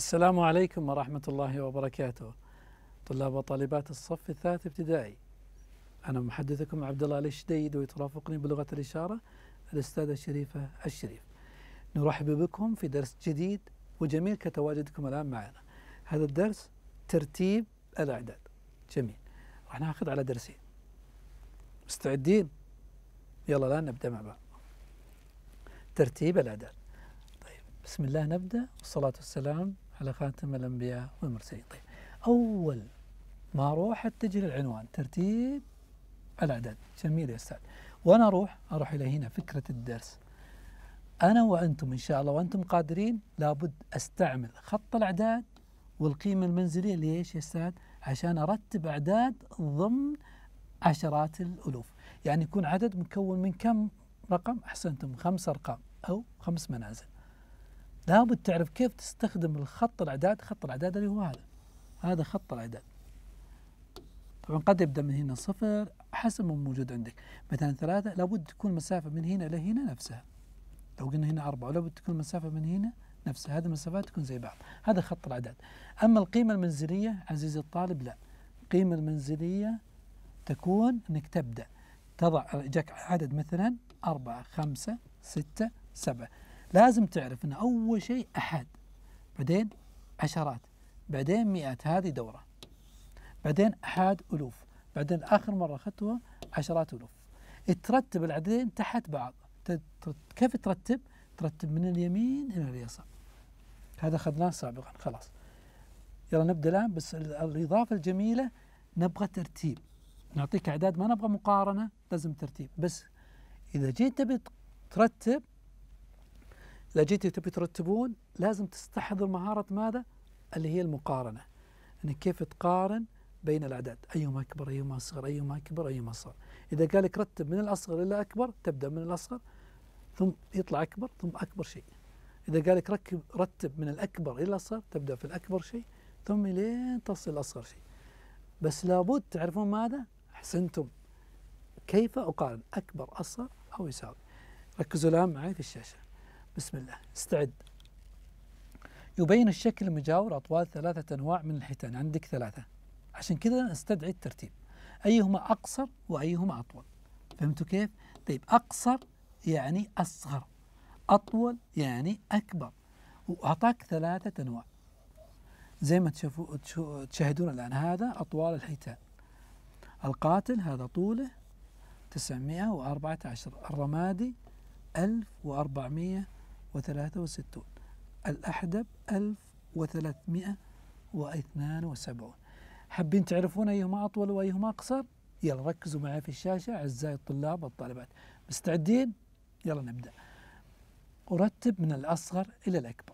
السلام عليكم ورحمة الله وبركاته طلاب وطالبات الصف الثالث ابتدائي أنا محدثكم عبد الله الشديد ويترافقني بلغة الإشارة الأستاذة شريفة الشريف نرحب بكم في درس جديد وجميل كتواجدكم الآن معنا هذا الدرس ترتيب الأعداد جميل راح ناخذ على درسين مستعدين؟ يلا الآن نبدأ مع بعض ترتيب الأعداد طيب بسم الله نبدأ والصلاة والسلام على خاتم الأنبياء والمرسلين طيب أول ما أروح أتجه للعنوان ترتيب الأعداد جميل يا أستاذ وأنا أروح أروح إلى هنا فكرة الدرس أنا وأنتم إن شاء الله وأنتم قادرين لابد أستعمل خط الأعداد والقيمة المنزلية ليش يا أستاذ عشان أرتب أعداد ضمن عشرات الألوف يعني يكون عدد مكون من كم رقم أحسنتم خمس أرقام أو خمس منازل لابد تعرف كيف تستخدم الخط الاعداد خط الاعداد اللي هو هذا هذا خط الاعداد طبعا قد يبدا من هنا صفر حسب ما موجود عندك مثلا ثلاثة لابد تكون مسافة من هنا إلى هنا نفسها لو قلنا هنا أربعة ولابد تكون مسافة من هنا نفسها هذه المسافات تكون زي بعض هذا خط الأعداد أما القيمة المنزلية عزيزي الطالب لا القيمة المنزلية تكون أنك تبدأ تضع جاك عدد مثلا أربعة خمسة ستة سبعة لازم تعرف أن أول شيء أحد بعدين عشرات بعدين مئات هذه دورة بعدين أحد ألوف بعدين آخر مرة أخذتها عشرات ألوف ترتب العددين تحت بعض كيف ترتب؟ ترتب من اليمين إلى اليسار هذا أخذناه سابقا خلاص يلا نبدأ الآن بس الإضافة الجميلة نبغى ترتيب نعطيك أعداد ما نبغى مقارنة لازم ترتيب بس إذا جيت تبي ترتب إذا جيتوا تبي ترتبون لازم تستحضر مهارة ماذا؟ اللي هي المقارنة أنك يعني كيف تقارن بين الأعداد أيهما أكبر أيهما أصغر أيهما أكبر أيهما أصغر إذا قال لك رتب من الأصغر إلى أكبر تبدأ من الأصغر ثم يطلع أكبر ثم أكبر شيء إذا قال لك ركب رتب من الأكبر إلى الأصغر تبدأ في الأكبر شيء ثم لين تصل الأصغر شيء بس لابد تعرفون ماذا أحسنتم كيف أقارن أكبر أصغر أو يساوي ركزوا الآن معي في الشاشة بسم الله استعد يبين الشكل المجاور أطوال ثلاثة أنواع من الحيتان عندك ثلاثة عشان كذا استدعي الترتيب أيهما أقصر وأيهما أطول فهمتوا كيف؟ طيب أقصر يعني أصغر أطول يعني أكبر وأعطاك ثلاثة أنواع زي ما تشوفوا تشاهدون الآن هذا أطوال الحيتان القاتل هذا طوله 914 الرمادي 1400 وثلاثة وستون الأحدب ألف وثلاثمائة واثنان وسبعون حابين تعرفون أيهما أطول وأيهما أقصر يلا ركزوا معي في الشاشة أعزائي الطلاب والطالبات مستعدين يلا نبدأ أرتب من الأصغر إلى الأكبر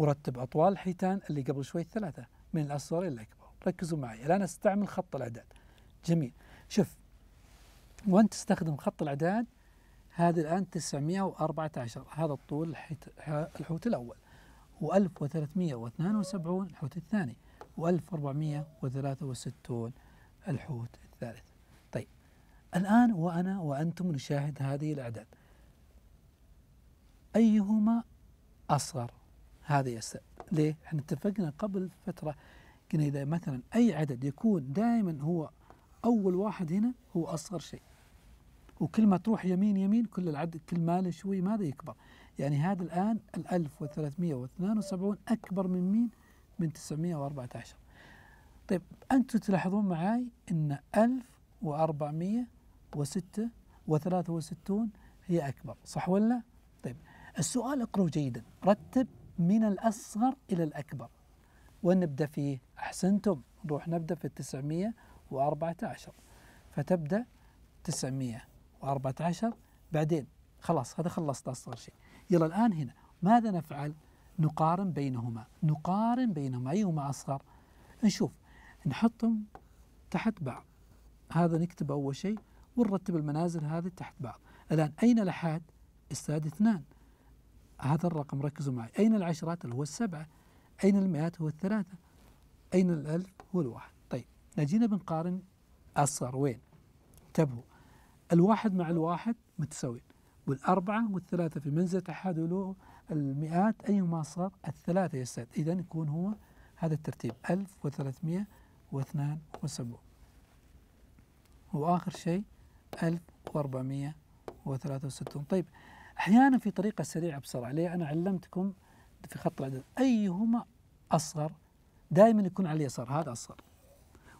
أرتب أطوال الحيتان اللي قبل شوي الثلاثة من الأصغر إلى الأكبر ركزوا معي الآن أستعمل خط الأعداد جميل شوف وأنت تستخدم خط الأعداد هذا الآن 914 هذا الطول الحوت الأول و1372 الحوت الثاني و1463 الحوت الثالث طيب الآن وأنا وأنتم نشاهد هذه الأعداد أيهما أصغر هذا يسأل ليه؟ احنا اتفقنا قبل فترة قلنا إذا مثلا أي عدد يكون دائما هو أول واحد هنا هو أصغر شيء وكل ما تروح يمين يمين كل العدد كل ماله شوي ماذا يكبر يعني هذا الآن ال 1372 أكبر من مين؟ من 914 طيب أنتم تلاحظون معي أن 1406 هي أكبر صح ولا؟ طيب السؤال اقرأه جيدا رتب من الأصغر إلى الأكبر ونبدأ فيه أحسنتم نروح نبدأ في 914 فتبدأ 900 14 بعدين خلاص هذا خلصت أصغر شيء يلا الآن هنا ماذا نفعل نقارن بينهما نقارن بينهما أيهما أصغر نشوف نحطهم تحت بعض هذا نكتب أول شيء ونرتب المنازل هذه تحت بعض الآن أين الأحاد استاد اثنان هذا الرقم ركزوا معي أين العشرات اللي هو السبعة أين المئات هو الثلاثة أين الألف هو الواحد طيب نجينا بنقارن أصغر وين انتبهوا الواحد مع الواحد متساويين والأربعة والثلاثة في منزلة أحد المئات أيما صار الثلاثة يستعد إذا يكون هو هذا الترتيب 1372 وآخر شيء 1463 طيب أحيانا في طريقة سريعة بسرعة ليه أنا علمتكم في خط العدد أيهما أصغر دائما يكون على اليسار هذا أصغر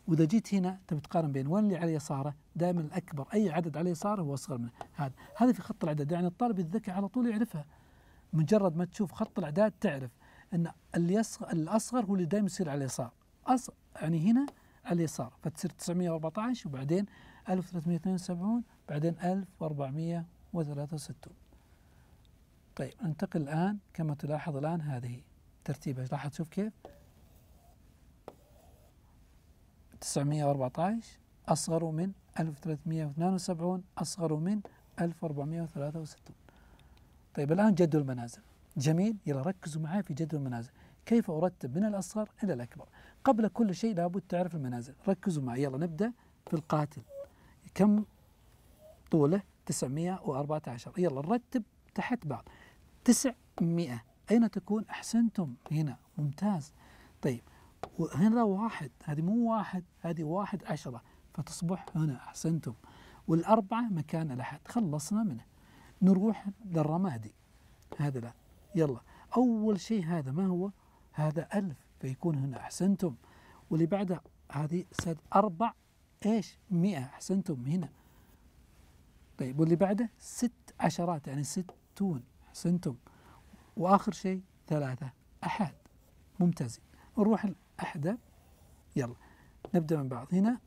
واذا جيت هنا تبي تقارن بين وين اللي على يساره دائما الاكبر اي عدد على يساره هو اصغر منه هذا هذا في خط الاعداد يعني الطالب الذكي على طول يعرفها مجرد ما تشوف خط الاعداد تعرف ان اللي الاصغر هو اللي دائما يصير على اليسار أصغر يعني هنا على اليسار فتصير 914 وبعدين 1372 بعدين 1463 طيب ننتقل الآن كما تلاحظ الآن هذه ترتيبها لاحظ شوف كيف 914 أصغر من 1372 أصغر من 1463 طيب الآن جدول المنازل جميل يلا ركزوا معي في جدول المنازل كيف أرتب من الأصغر إلى الأكبر قبل كل شيء لابد تعرف المنازل ركزوا معي يلا نبدأ في القاتل كم طوله 914 يلا نرتب تحت بعض 900 أين تكون أحسنتم هنا ممتاز طيب وهنا واحد هذه مو واحد هذه واحد عشرة فتصبح هنا أحسنتم والأربعة مكان الأحد خلصنا منه نروح للرمادي هذا لا يلا أول شيء هذا ما هو هذا ألف فيكون هنا أحسنتم واللي بعدها هذه سد أربع إيش مئة أحسنتم هنا طيب واللي بعده ست عشرات يعني ستون أحسنتم وآخر شيء ثلاثة أحد ممتازين نروح أحدى يلا نبدأ من بعض هنا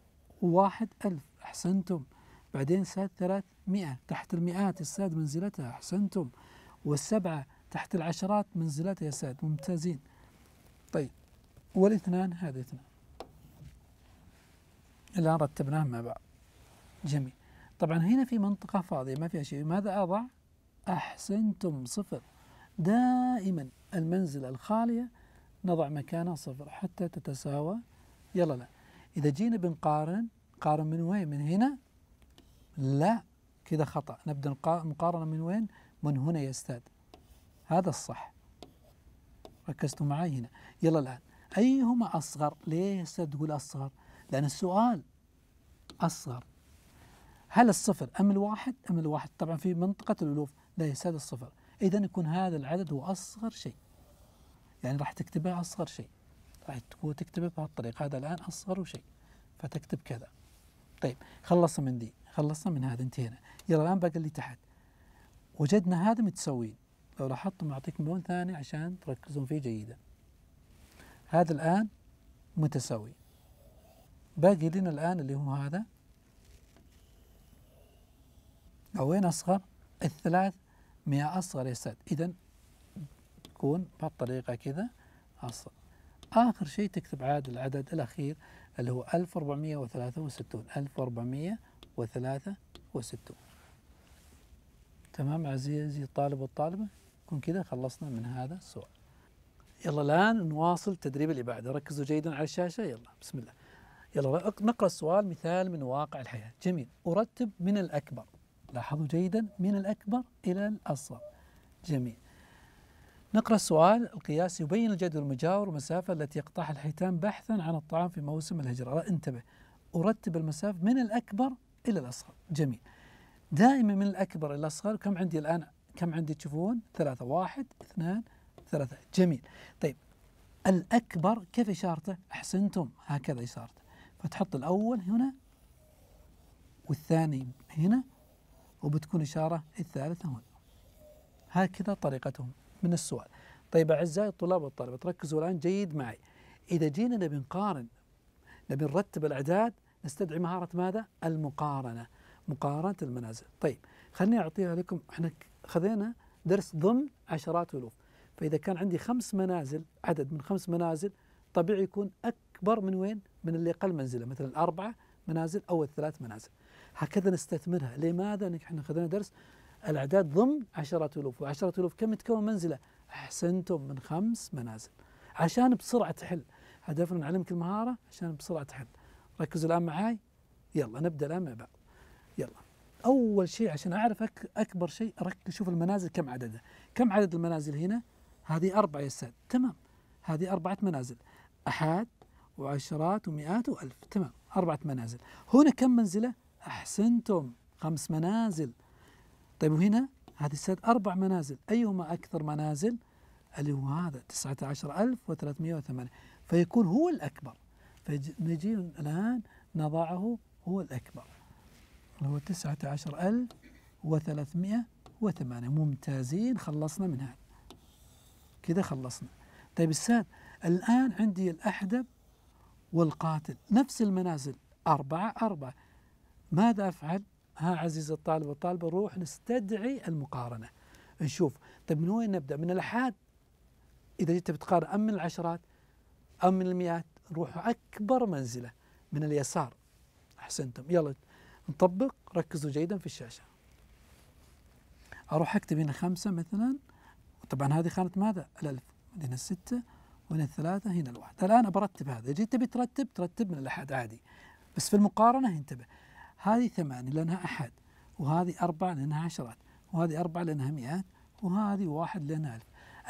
واحد ألف أحسنتم بعدين ساد ثلاثمائة تحت المئات الساد منزلتها أحسنتم والسبعة تحت العشرات منزلتها يا ساد ممتازين طيب والاثنان هذا اثنان الآن رتبناهم مع بعض جميل طبعا هنا في منطقة فاضية ما فيها شيء ماذا أضع أحسنتم صفر دائما المنزلة الخالية نضع مكانها صفر حتى تتساوى يلا لا إذا جينا بنقارن قارن من وين من هنا لا كذا خطأ نبدأ المقارنة من وين من هنا يا أستاذ هذا الصح ركزتوا معي هنا يلا الآن أيهما أصغر ليه يا أستاذ تقول أصغر لأن السؤال أصغر هل الصفر أم الواحد أم الواحد طبعا في منطقة الألوف لا يساد الصفر إذا يكون هذا العدد هو أصغر شيء يعني راح تكتبها أصغر شيء راح تكون تكتبها بهالطريقة هذا الآن أصغر شيء فتكتب كذا طيب خلصنا من دي خلصنا من هذا انتهينا يلا الآن باقي اللي تحت وجدنا هذا متسوين لو لاحظتم أعطيكم لون ثاني عشان تركزون فيه جيدا هذا الآن متساوي باقي لنا الآن اللي هو هذا أو وين أصغر الثلاث مئة أصغر يا إذا تكون بهالطريقة كذا أصل آخر شيء تكتب عاد العدد الأخير اللي هو 1463 1463 تمام عزيزي الطالب والطالبة نكون كذا خلصنا من هذا السؤال يلا الآن نواصل التدريب اللي بعده ركزوا جيدا على الشاشة يلا بسم الله يلا نقرأ السؤال مثال من واقع الحياة جميل أرتب من الأكبر لاحظوا جيدا من الأكبر إلى الأصغر جميل نقرأ السؤال القياس يبين الجدول المجاور والمسافه التي يقطعها الحيتان بحثا عن الطعام في موسم الهجرة انتبه أرتب المسافة من الأكبر إلى الأصغر جميل دائما من الأكبر إلى الأصغر كم عندي الآن كم عندي تشوفون ثلاثة واحد اثنان ثلاثة جميل طيب الأكبر كيف إشارته أحسنتم هكذا إشارته فتحط الأول هنا والثاني هنا وبتكون إشارة الثالثة هنا هكذا طريقتهم من السؤال طيب أعزائي الطلاب والطالبة ركزوا الآن جيد معي إذا جينا نبي نقارن نبي نرتب الأعداد نستدعي مهارة ماذا؟ المقارنة مقارنة المنازل طيب خليني أعطيها لكم احنا خذينا درس ضمن عشرات ألوف فإذا كان عندي خمس منازل عدد من خمس منازل طبيعي يكون أكبر من وين؟ من اللي أقل منزلة مثل الأربعة منازل أو الثلاث منازل هكذا نستثمرها لماذا؟ احنا خذينا درس الأعداد ضمن عشرة ألوف وعشرة ألوف كم يتكون منزلة أحسنتم من خمس منازل عشان بسرعة تحل هدفنا نعلمك المهارة عشان بسرعة تحل ركزوا الآن معاي يلا نبدأ الآن مع بعض يلا أول شيء عشان أعرف أكبر شيء أركز شوف المنازل كم عددها كم عدد المنازل هنا هذه أربعة يا أستاذ تمام هذه أربعة منازل أحاد وعشرات ومئات وألف تمام أربعة منازل هنا كم منزلة أحسنتم خمس منازل طيب وهنا هذه السد أربع منازل أيهما أكثر منازل اللي هو هذا 19308 فيكون هو الأكبر فنجي الآن نضعه هو الأكبر اللي هو 19308 ممتازين خلصنا من هذا كذا خلصنا طيب الساد الآن عندي الأحدب والقاتل نفس المنازل أربعة أربعة ماذا أفعل ها عزيزي الطالب والطالبة روح نستدعي المقارنة نشوف طيب من وين نبدأ من الأحاد إذا جيت بتقارن أم من العشرات أم من المئات نروح أكبر منزلة من اليسار أحسنتم يلا نطبق ركزوا جيدا في الشاشة أروح أكتب هنا خمسة مثلا طبعا هذه خانة ماذا الألف هنا الستة وهنا الثلاثة هنا الواحد الآن برتب هذا جيت تبي ترتب ترتب من الأحد عادي بس في المقارنة انتبه هذه ثمانية لأنها أحد وهذه أربعة لأنها عشرات وهذه أربعة لأنها مئات وهذه واحد لأنها ألف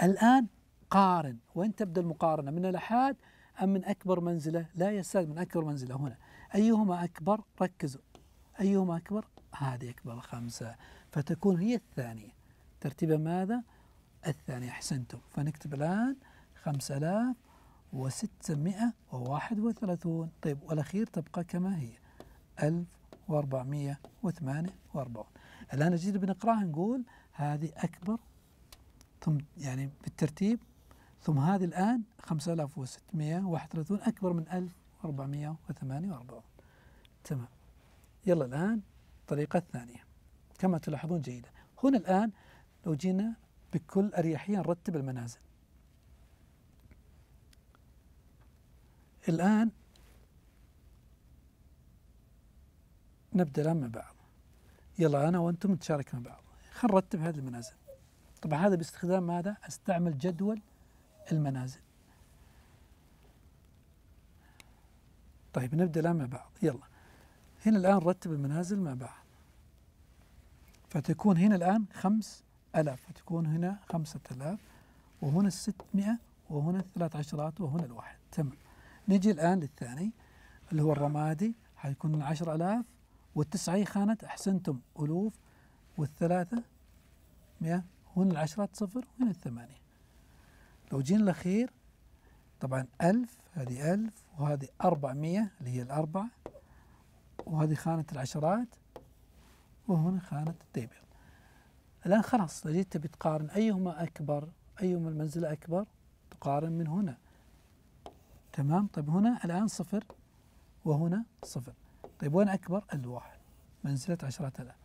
الآن قارن وين تبدأ المقارنة من الأحاد أم من أكبر منزلة لا يستاذ من أكبر منزلة هنا أيهما أكبر ركزوا أيهما أكبر هذه أكبر خمسة فتكون هي الثانية ترتيبها ماذا الثانية أحسنتم فنكتب الآن خمسة آلاف وستمائة وواحد وثلاثون طيب والأخير تبقى كما هي ألف و448 الآن نجد بنقراها نقول هذه أكبر ثم يعني بالترتيب ثم هذه الآن 5631 أكبر من 1448 تمام يلا الآن الطريقة الثانية كما تلاحظون جيدا هنا الآن لو جينا بكل أريحية نرتب المنازل الآن نبدا الان مع بعض يلا أنا وأنتم نتشارك مع بعض خلينا نرتب هذه المنازل طبعا هذا باستخدام ماذا؟ استعمل جدول المنازل طيب نبدأ الآن مع بعض يلا هنا الآن رتب المنازل مع بعض فتكون هنا الآن خمس ألاف فتكون هنا خمسة ألاف وهنا الستمائة وهنا الثلاث عشرات وهنا الواحد تمام نجي الآن للثاني اللي هو الرمادي حيكون عشر ألاف والتسعة خانة أحسنتم ألوف والثلاثة مئة هنا العشرات صفر وهنا الثمانية لو جينا لخير طبعا ألف هذه ألف وهذه أربعمية اللي هي الأربعة وهذه خانة العشرات وهنا خانة التيبل الآن خلاص لو جيت تبي تقارن أيهما أكبر أيهما المنزلة أكبر تقارن من هنا تمام طيب هنا الآن صفر وهنا صفر طيب وين أكبر؟ الواحد منزلة عشرة آلاف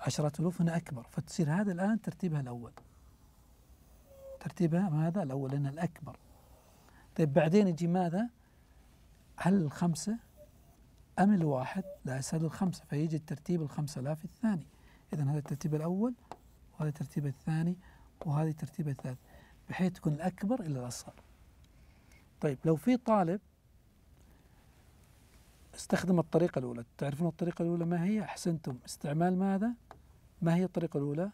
عشرة ألوف هنا أكبر فتصير هذا الآن ترتيبها الأول ترتيبها ماذا؟ الأول لأنها الأكبر طيب بعدين يجي ماذا؟ هل الخمسة أم الواحد؟ لا يسأل الخمسة فيجي الترتيب الخمسة آلاف الثاني إذا هذا الترتيب الأول وهذا الترتيب الثاني وهذا الترتيب الثالث بحيث تكون الأكبر إلى الأصغر طيب لو في طالب استخدم الطريقة الأولى تعرفون الطريقة الأولى ما هي أحسنتم استعمال ماذا ما هي الطريقة الأولى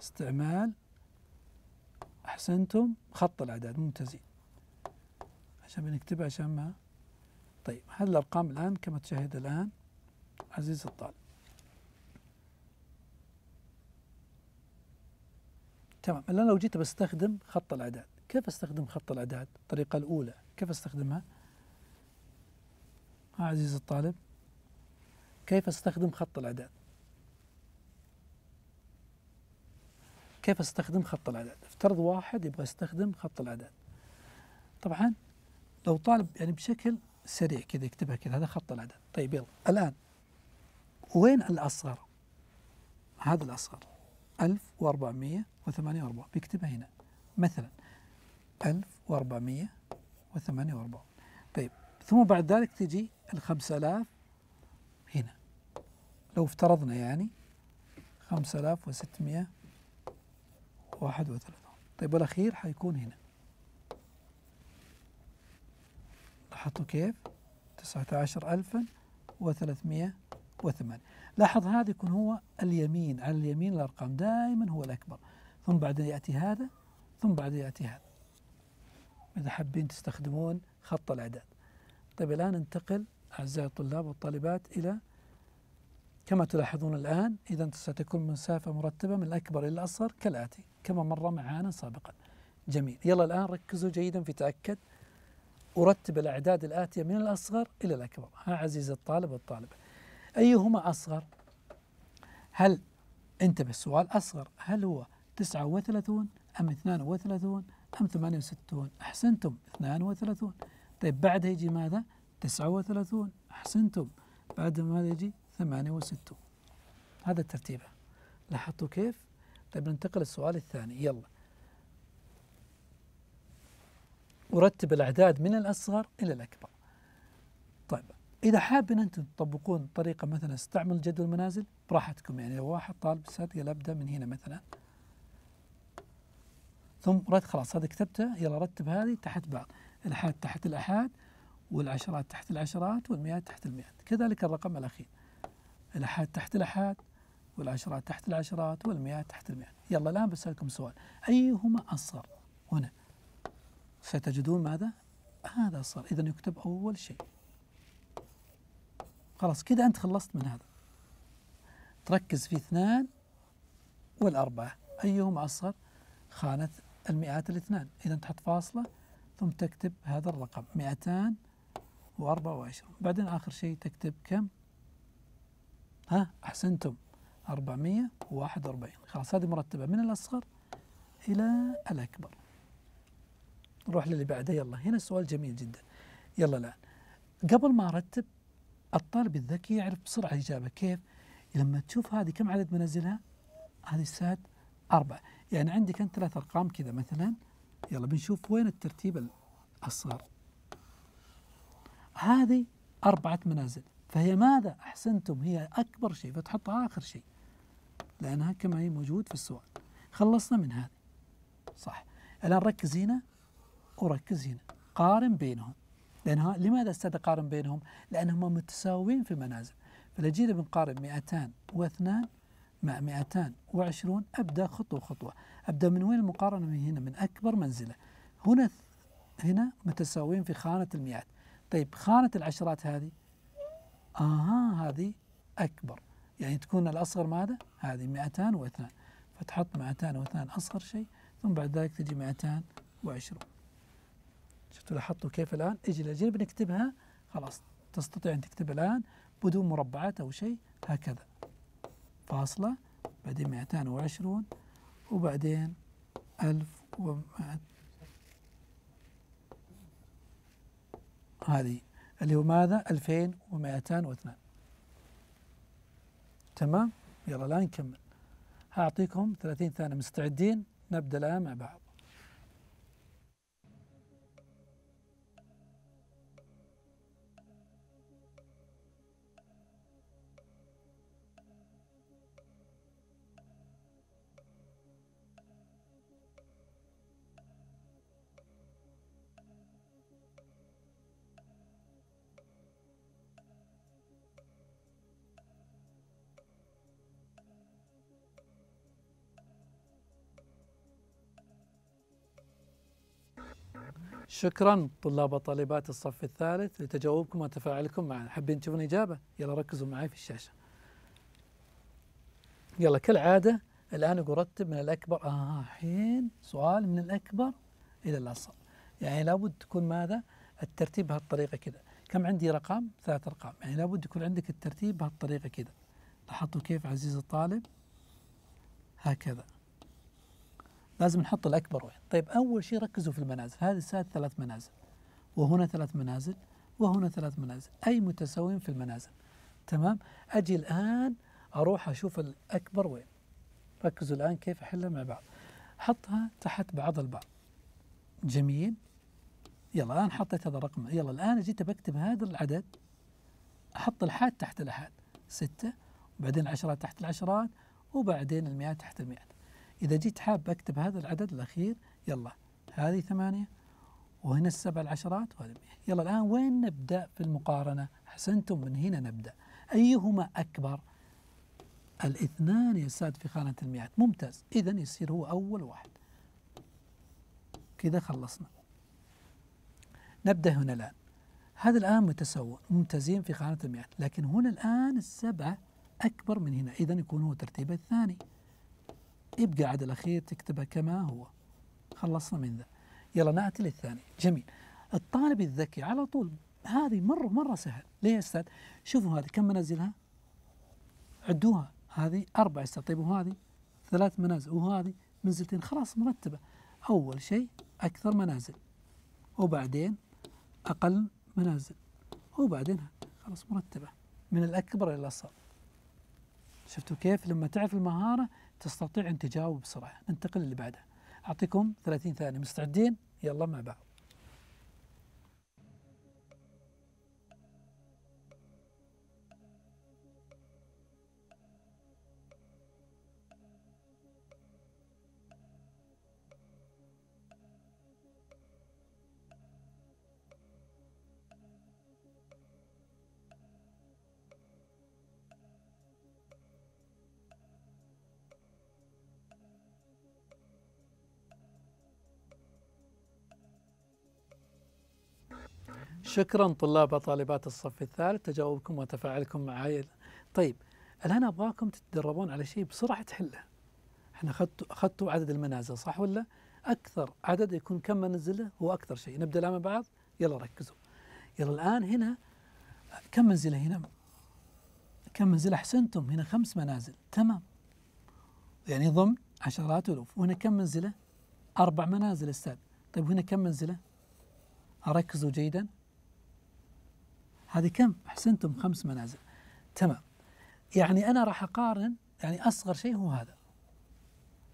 استعمال أحسنتم خط الأعداد ممتازين عشان بنكتبها عشان ما طيب هذه الأرقام الآن كما تشاهد الآن عزيز الطالب تمام الآن لو جيت بستخدم خط الأعداد كيف استخدم خط الأعداد الطريقة الأولى كيف استخدمها؟ عزيز الطالب كيف استخدم خط الاعداد كيف استخدم خط الاعداد افترض واحد يبغى يستخدم خط الاعداد طبعا لو طالب يعني بشكل سريع كذا يكتبها كذا هذا خط الاعداد طيب يلا الان وين الاصغر هذا الاصغر 1448 بيكتبها هنا مثلا 1448 ثم بعد ذلك تجي الخمس آلاف هنا لو افترضنا يعني خمس آلاف وستمية واحد وثلاثون طيب الأخير حيكون هنا لاحظتوا كيف تسعة عشر ألفا وثلاثمية وثمان لاحظ هذا يكون هو اليمين على اليمين الأرقام دائما هو الأكبر ثم بعد يأتي هذا ثم بعد يأتي هذا إذا حابين تستخدمون خط الإعداد طيب الآن ننتقل أعزائي الطلاب والطالبات إلى كما تلاحظون الآن إذا ستكون مسافة مرتبة من الأكبر إلى الأصغر كالآتي كما مر معانا سابقا جميل يلا الآن ركزوا جيدا في تأكد أرتب الأعداد الآتية من الأصغر إلى الأكبر ها عزيزي الطالب والطالبة أيهما أصغر هل انتبه السؤال أصغر هل هو 39 أم 32 أم 68 أحسنتم 32 طيب بعدها يجي ماذا؟ 39 أحسنتم بعد ماذا يجي؟ 68 هذا الترتيب لاحظتوا كيف؟ طيب ننتقل للسؤال الثاني يلا أرتب الأعداد من الأصغر إلى الأكبر طيب إذا حابين أنتم تطبقون طريقة مثلا استعمل جدول المنازل براحتكم يعني لو واحد طالب سات يلا أبدأ من هنا مثلا ثم رد خلاص هذا كتبته يلا رتب هذه تحت بعض الأحاد تحت الأحاد والعشرات تحت العشرات والمئات تحت المئات كذلك الرقم الأخير الأحاد تحت الأحاد والعشرات تحت العشرات والمئات تحت المئات يلا الآن بسألكم سؤال أيهما أصغر هنا ستجدون ماذا هذا أصغر إذا يكتب أول شيء خلاص كذا أنت خلصت من هذا تركز في اثنان والأربعة أيهما أصغر خانة المئات الاثنان إذا تحط فاصلة ثم تكتب هذا الرقم 224 بعدين آخر شيء تكتب كم ها أحسنتم 441 خلاص هذه مرتبة من الأصغر إلى الأكبر نروح للي بعده يلا هنا سؤال جميل جدا يلا الآن قبل ما أرتب الطالب الذكي يعرف بسرعة الإجابة كيف لما تشوف هذه كم عدد منازلها هذه الساد أربعة يعني عندك أنت ثلاث أرقام كذا مثلا يلا بنشوف وين الترتيب الصغر هذه أربعة منازل فهي ماذا أحسنتم هي أكبر شيء فتحطها آخر شيء لأنها كما هي موجود في السؤال خلصنا من هذه صح الآن ركز هنا وركز هنا قارن بينهم لأنها لماذا استاذ قارن بينهم؟ لأنهم متساويين في المنازل فلو جينا بنقارن 202 مع 220 ابدا خطوه خطوه ابدا من وين المقارنه من هنا من اكبر منزله هنا هنا متساويين في خانه المئات طيب خانه العشرات هذه اها هذه اكبر يعني تكون الاصغر ماذا هذه 202 فتحط 202 اصغر شيء ثم بعد ذلك تجي 220 شفتوا لاحظتوا كيف الان اجي الاجيال بنكتبها خلاص تستطيع ان تكتب الان بدون مربعات او شيء هكذا فاصلة بعدين 220 وبعدين 1000 هذه اللي هو ماذا 2202 تمام يلا الآن نكمل هأعطيكم 30 ثانية مستعدين نبدأ الآن مع بعض شكرا طلاب وطالبات الصف الثالث لتجاوبكم وتفاعلكم معنا حابين تشوفون إجابة يلا ركزوا معي في الشاشة يلا كالعادة الآن اقول رتب من الأكبر آه حين سؤال من الأكبر إلى الأصغر يعني لابد تكون ماذا الترتيب بهالطريقة كذا كم عندي رقم ثلاث أرقام يعني لابد يكون عندك الترتيب بهالطريقة كذا لاحظتوا كيف عزيزي الطالب هكذا لازم نحط الأكبر وين طيب أول شيء ركزوا في المنازل هذه سات ثلاث منازل وهنا ثلاث منازل وهنا ثلاث منازل أي متساويين في المنازل تمام أجي الآن أروح أشوف الأكبر وين ركزوا الآن كيف أحلها مع بعض حطها تحت بعض البعض جميل يلا الآن حطيت هذا الرقم يلا الآن جيت بكتب هذا العدد أحط الحاد تحت الأحاد ستة وبعدين العشرات تحت العشرات وبعدين المئات تحت المئات إذا جيت حاب أكتب هذا العدد الأخير يلا هذه ثمانية وهنا السبع العشرات وهذا يلا الآن وين نبدأ في المقارنة حسنتم من هنا نبدأ أيهما أكبر الاثنان يساد في خانة المئات ممتاز إذا يصير هو أول واحد كذا خلصنا نبدأ هنا الآن هذا الآن متساوون ممتازين في خانة المئات لكن هنا الآن السبعة أكبر من هنا إذا يكون هو ترتيبه الثاني يبقى عاد الأخير تكتبها كما هو خلصنا من ذا يلا نأتي للثاني جميل الطالب الذكي على طول هذه مرة مرة سهل ليه يا أستاذ شوفوا هذه كم منازلها عدوها هذه أربع أستاذ طيب وهذه ثلاث منازل وهذه منزلتين خلاص مرتبة أول شيء أكثر منازل وبعدين أقل منازل وبعدين خلاص مرتبة من الأكبر إلى الأصغر شفتوا كيف لما تعرف المهارة تستطيع أن تجاوب بسرعة ننتقل اللي بعده أعطيكم 30 ثانية مستعدين يلا مع بعض شكرا طلاب وطالبات الصف الثالث تجاوبكم وتفاعلكم معي طيب الآن أبغاكم تتدربون على شيء بسرعة تحله احنا أخذتوا أخذتوا عدد المنازل صح ولا أكثر عدد يكون كم منزله هو أكثر شيء نبدأ الآن مع بعض يلا ركزوا يلا الآن هنا كم منزله هنا كم منزله أحسنتم هنا خمس منازل تمام يعني ضمن عشرات ألوف وهنا كم منزله أربع منازل أستاذ طيب هنا كم منزله ركزوا جيدا هذه كم؟ أحسنتم خمس منازل تمام يعني أنا راح أقارن يعني أصغر شيء هو هذا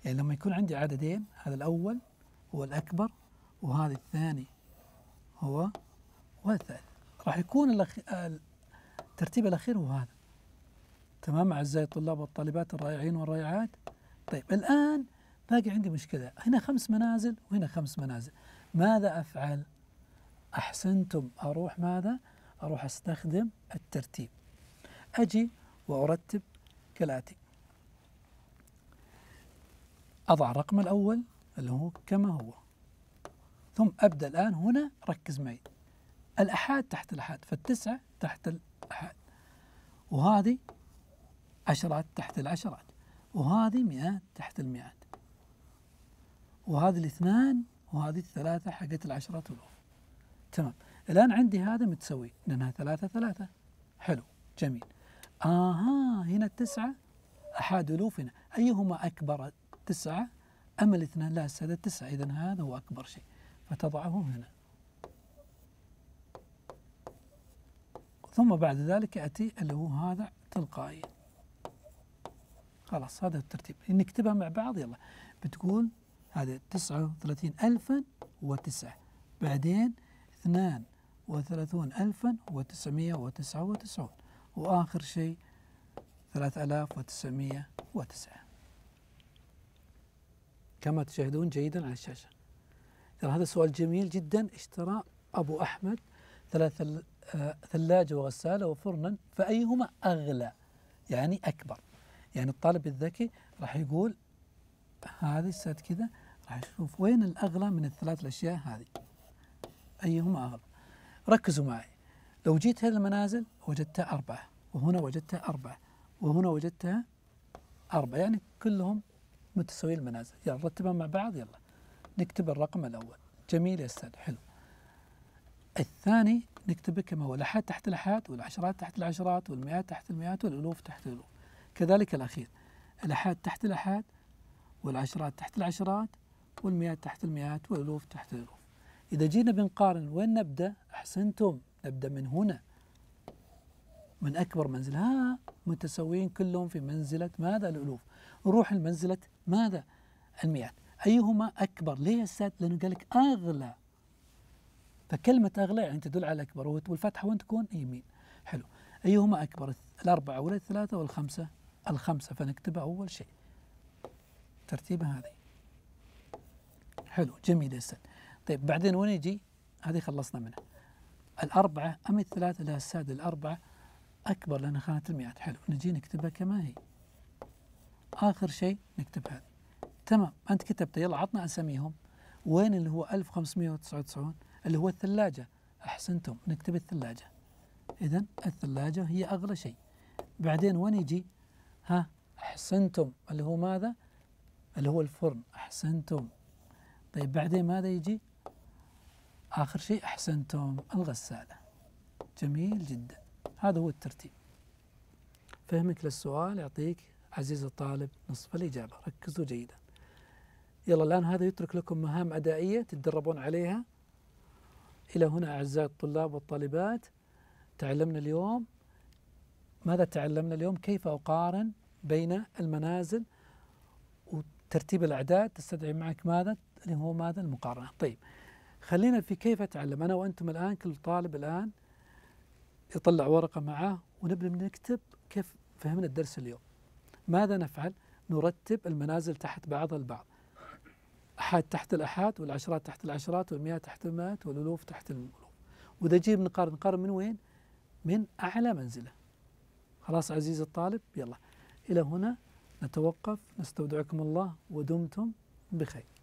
يعني لما يكون عندي عددين هذا الأول هو الأكبر وهذا الثاني هو والثالث راح يكون الترتيب الأخير هو هذا تمام أعزائي الطلاب والطالبات الرائعين والرائعات طيب الآن باقي عندي مشكلة هنا خمس منازل وهنا خمس منازل ماذا أفعل أحسنتم أروح ماذا أروح أستخدم الترتيب أجي وأرتب كالآتي أضع الرقم الأول اللي هو كما هو ثم أبدأ الآن هنا ركز معي الأحاد تحت الأحاد فالتسعة تحت الأحاد وهذه عشرات تحت العشرات وهذه مئات تحت المئات وهذه الاثنان وهذه الثلاثة حقت العشرات والألوف تمام الآن عندي هذا متسوي لأنها ثلاثة ثلاثة حلو جميل آها هنا التسعة أحد ألوفنا أيهما أكبر تسعة أم الاثنان لا السادة تسعة إذا هذا هو أكبر شيء فتضعه هنا ثم بعد ذلك يأتي اللي هو هذا تلقائي خلاص هذا الترتيب نكتبها مع بعض يلا بتقول هذا تسعة وثلاثين ألفا وتسعة بعدين اثنان وثلاثون ألفا وتسعمية وتسعة وتسعون وآخر شيء ثلاث ألاف وتسعمية وتسعة كما تشاهدون جيدا على الشاشة ترى هذا سؤال جميل جدا اشترى أبو أحمد ثلاث آه، ثلاجة وغسالة وفرنا فأيهما أغلى يعني أكبر يعني الطالب الذكي راح يقول هذه السات كذا راح يشوف وين الأغلى من الثلاث الأشياء هذه أيهما أغلى ركزوا معي لو جيت هذه المنازل وجدتها أربعة وهنا وجدتها أربعة وهنا وجدتها أربعة يعني كلهم متساويين المنازل يلا رتبها مع بعض يلا نكتب الرقم الأول جميل يا أستاذ حلو الثاني نكتبه كما هو الأحاد تحت الأحاد والعشرات تحت العشرات والمئات تحت المئات والألوف تحت الألوف كذلك الأخير الأحاد تحت الأحاد والعشرات تحت العشرات والمئات تحت المئات والألوف تحت الألوف إذا جينا بنقارن وين نبدأ أحسنتم نبدأ من هنا من أكبر منزل ها متساويين كلهم في منزلة ماذا الألوف نروح لمنزلة ماذا المئات أيهما أكبر ليه الساد لأنه قال لك أغلى فكلمة أغلى يعني تدل على أكبر والفتحة وين تكون يمين حلو أيهما أكبر الأربعة ولا الثلاثة والخمسة الخمسة فنكتبها أول شيء ترتيبها هذه حلو جميل يا أستاذ طيب بعدين وين يجي؟ هذه خلصنا منها الأربعة أم الثلاثة لها السادة الأربعة أكبر لأنها خانة المئات حلو نجي نكتبها كما هي آخر شيء نكتب هذه تمام أنت كتبتها يلا عطنا أساميهم وين اللي هو 1599 اللي هو الثلاجة أحسنتم نكتب الثلاجة إذا الثلاجة هي أغلى شيء بعدين وين يجي؟ ها أحسنتم اللي هو ماذا؟ اللي هو الفرن أحسنتم طيب بعدين ماذا يجي؟ آخر شيء أحسنتم الغسالة جميل جدا هذا هو الترتيب فهمك للسؤال يعطيك عزيز الطالب نصف الإجابة ركزوا جيدا يلا الآن هذا يترك لكم مهام أدائية تتدربون عليها إلى هنا أعزائي الطلاب والطالبات تعلمنا اليوم ماذا تعلمنا اليوم كيف أقارن بين المنازل وترتيب الأعداد تستدعي معك ماذا اللي هو ماذا المقارنة طيب خلينا في كيف أتعلم أنا وأنتم الآن كل طالب الآن يطلع ورقة معاه ونبدأ نكتب كيف فهمنا الدرس اليوم ماذا نفعل نرتب المنازل تحت بعضها البعض احاد تحت الأحاد والعشرات تحت العشرات والمئات تحت المئات والألوف تحت الألوف وإذا جيب نقارن نقارن من وين من أعلى منزلة خلاص عزيزي الطالب يلا إلى هنا نتوقف نستودعكم الله ودمتم بخير